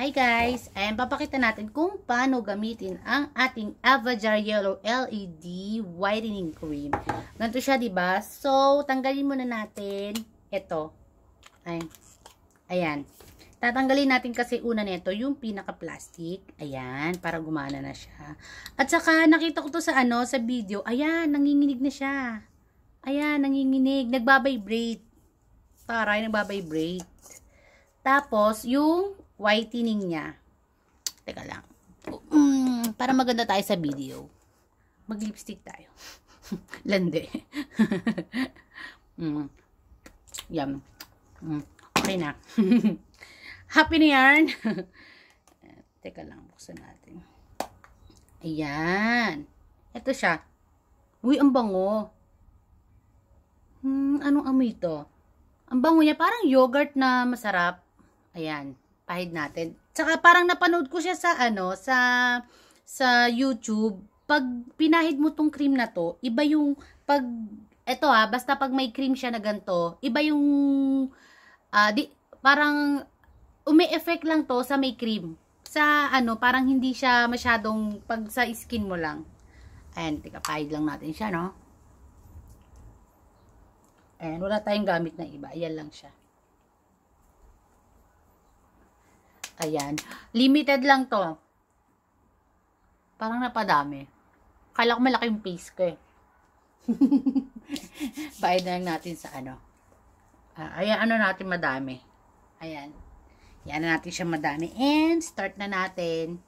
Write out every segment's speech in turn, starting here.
Hi guys! Ayan, papakita natin kung paano gamitin ang ating Avajar Yellow LED Whitening Cream. Ganito siya, ba diba? So, tanggalin muna natin ito. Ayan. Ayan. Tatanggalin natin kasi una nito yung pinaka-plastic. Ayan, para gumana na siya. At saka, nakita ko to sa ano, sa video. Ayan, nanginginig na siya. Ayan, nanginginig. Nagbabibrate. Taray, nagbabibrate. Tapos, yung whitening niya. Teka lang. Mm, para maganda tayo sa video. Mag-lipstick tayo. Lande. mm. Yan. Mm. Okay na. Happy na yarn. Teka lang, buksan natin. Ayan. Ito siya. Uy, ang bango. Hmm, anong amoy ito? Ang bango niya, parang yogurt na masarap. Ayan pahid natin. Tsaka parang napanood ko siya sa ano, sa sa YouTube. Pag pinahid mo tong cream na to, iba yung pag eto ha, ah, basta pag may cream siya na ganto, iba yung uh, di, parang umi-effect lang to sa may cream. Sa ano, parang hindi siya masyadong pag sa skin mo lang. Ayan, tika, pahid lang natin siya, no? Ayan, wala tayong gamit na iba. Ayan lang siya. Ayan. Limited lang to. Parang napadami. Kala ko malaking piece ko eh. Bayad na lang natin sa ano. Uh, ayan, ano natin madami. Ayan. Ayan na natin siya madami. And, start na natin.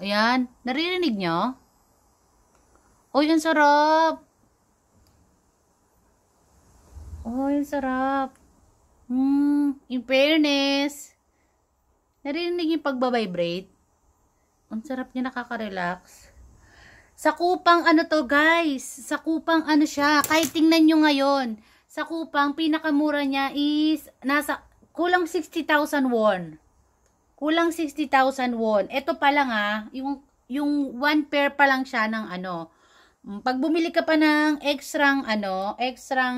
Ayan. Naririnig nyo? Uy, ang sarap! Uy, ang sarap! Hmm, in fairness. Narinig yung pagbabibrate. Ang sarap niya nakaka-relax. Sa kupang ano to guys. Sa kupang ano siya. Kahit tingnan nyo ngayon. Sa kupang pinakamura niya is nasa kulang 60,000 won. Kulang 60,000 won. Ito pa lang ha. Ah. Yung, yung one pair pa lang siya ng ano. Pag bumili ka pa ng extra ano. Extra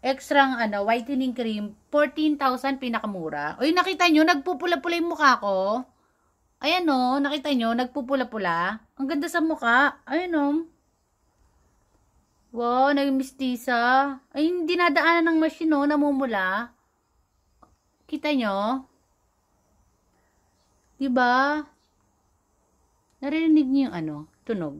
extra ano, whitening cream, 14,000 pinakamura. Uy, nakita nyo, nagpupula-pula yung mukha ko. Ayan o, nakita nyo, nagpupula-pula. Ang ganda sa mukha. Ayan o. Wow, nagmistisa. Ay, dinadaanan ng machine o, namumula. Kita nyo? Diba? Narinig nyo yung ano, tunog.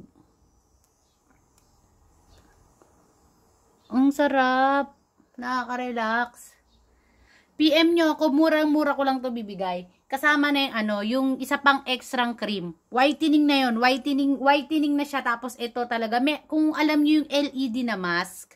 Ang sarap. Nakaka-relax. PM nyo ako, murang-mura ko lang to bibigay. Kasama na yung ano, yung isa pang extra cream. Whitening na yon, whitening, whitening na siya tapos ito talaga. May, kung alam niyo yung LED na mask,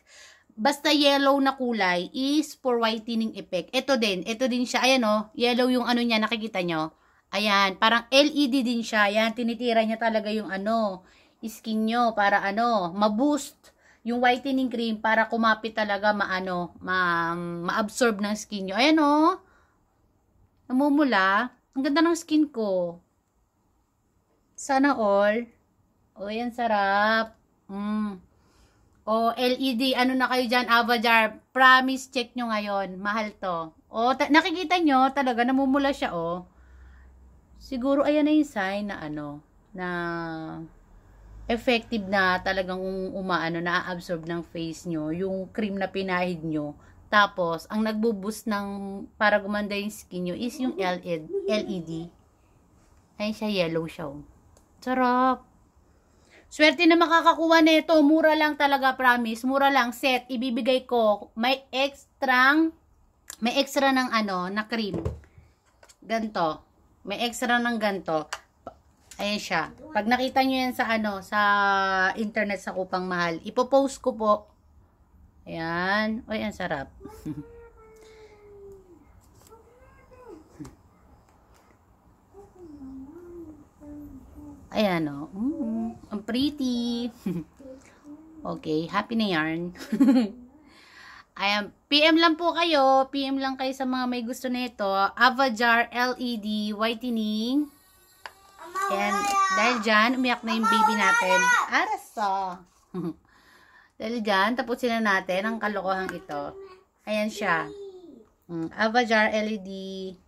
basta yellow na kulay is for whitening effect. Ito din, ito din siya. Ayan oh, yellow yung ano niya, nakikita nyo. Ayan, parang LED din siya. Ayan, tinitira niya talaga yung ano, skin nyo para ano, ma-boost yung whitening cream para kumapit talaga maano, ma, ma-absorb ng skin nyo. Ayan o. Oh. Namumula. Ang ganda ng skin ko. Sana all. O, oh, yan sarap. Mm. O, oh, LED. Ano na kayo dyan, Avajar? Promise, check nyo ngayon. Mahal to. O, nakikita nyo, talaga namumula siya, o. Siguro, ayan na yung sign na ano, na effective na talagang um, umaano, na-absorb ng face nyo, yung cream na pinahid nyo. Tapos, ang nagbo-boost ng, para gumanda yung skin nyo, is yung LED. LED. Ayun siya, yellow siya. Sarap! Oh. Swerte na makakakuha nito. Mura lang talaga, promise. Mura lang, set. Ibibigay ko. May extra, may extra ng ano, na cream. Ganto. May extra ng ganto. Ayan siya. Pag nakita nyo yan sa ano, sa internet sa Kupang Mahal, ipopost ko po. Ayan. Uy, ang sarap. Ayan o. Oh. Mm, -hmm. ang pretty. okay, happy na yarn. Ayan, PM lang po kayo. PM lang kayo sa mga may gusto nito. Avajar LED Whitening Ayan, dahil dyan, umiyak na yung baby natin. Aras to. Oh. dahil dyan, tapusin na natin ang kalokohan ito. Ayan siya. Um, Avajar LED.